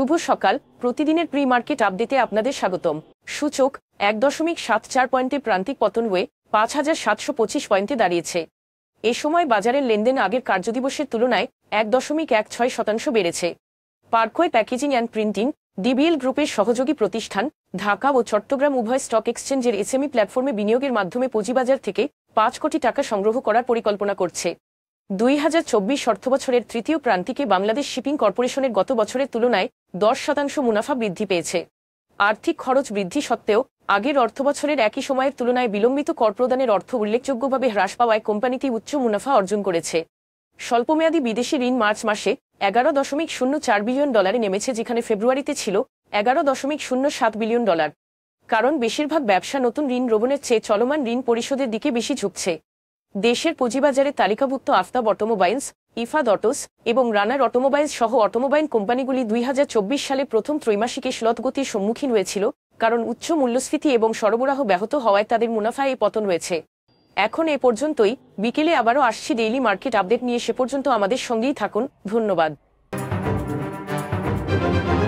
শুভ সকাল প্রতিদিনের pre market আপডেটে আপনাদের স্বাগতম সূচক এক দশমিক সাত চার পয়েন্টে প্রান্তিক পতন হয়ে পাঁচ হাজার সাতশো পঁচিশ পয়েন্টে দাঁড়িয়েছে এ সময় বাজারের লেনদেন আগের কার্যদিবসের তুলনায় এক দশমিক এক ছয় শতাংশ বেড়েছে পার্কোয় প্যাকেজিং অ্যান্ড প্রিন্টিং ডিবিএল গ্রুপের সহযোগী প্রতিষ্ঠান ঢাকা ও চট্টগ্রাম উভয় স্টক এক্সচেঞ্জের এসএমই প্ল্যাটফর্মে বিনিয়োগের মাধ্যমে পুঁজিবাজার থেকে পাঁচ কোটি টাকা সংগ্রহ করার পরিকল্পনা করছে দুই হাজার চব্বিশ অর্থবছরের তৃতীয় প্রান্তিকে বাংলাদেশ শিপিং কর্পোরেশনের গত বছরের তুলনায় দশ শতাংশ মুনাফা বৃদ্ধি পেয়েছে আর্থিক খরচ বৃদ্ধি সত্ত্বেও আগের অর্থবছরের একই সময়ের তুলনায় বিলম্বিত কর প্রদানের অর্থ উল্লেখযোগ্যভাবে হ্রাস পাওয়ায় কোম্পানিটি উচ্চ মুনাফা অর্জন করেছে স্বল্পমেয়াদী বিদেশি ঋণ মার্চ মাসে এগারো দশমিক শূন্য চার বিলিয়ন ডলারে নেমেছে যেখানে ফেব্রুয়ারিতে ছিল এগারো দশমিক শূন্য সাত বিলিয়ন ডলার কারণ বেশিরভাগ ব্যবসা নতুন ঋণ রোবণের চেয়ে চলমান ঋণ পরিশোধের দিকে বেশি ঝুঁকছে দেশের পুঁজিবাজারে তালিকাভুক্ত আফতাব অটোমোবাইলস ইফাদ অটোস এবং রানার অটোমোবাইলস সহ অটোমোবাইল কোম্পানিগুলি দুই সালে প্রথম ত্রৈমাসিকে শ্লতগতির সম্মুখীন হয়েছিল কারণ উচ্চ মূল্যস্ফীতি এবং সরবরাহ ব্যাহত হওয়ায় তাদের মুনাফায় পতন রয়েছে এখন এ পর্যন্তই বিকেলে আবারও আসছি ডেইলি মার্কেট আপডেট নিয়ে সে পর্যন্ত আমাদের সঙ্গেই থাকুন ধন্যবাদ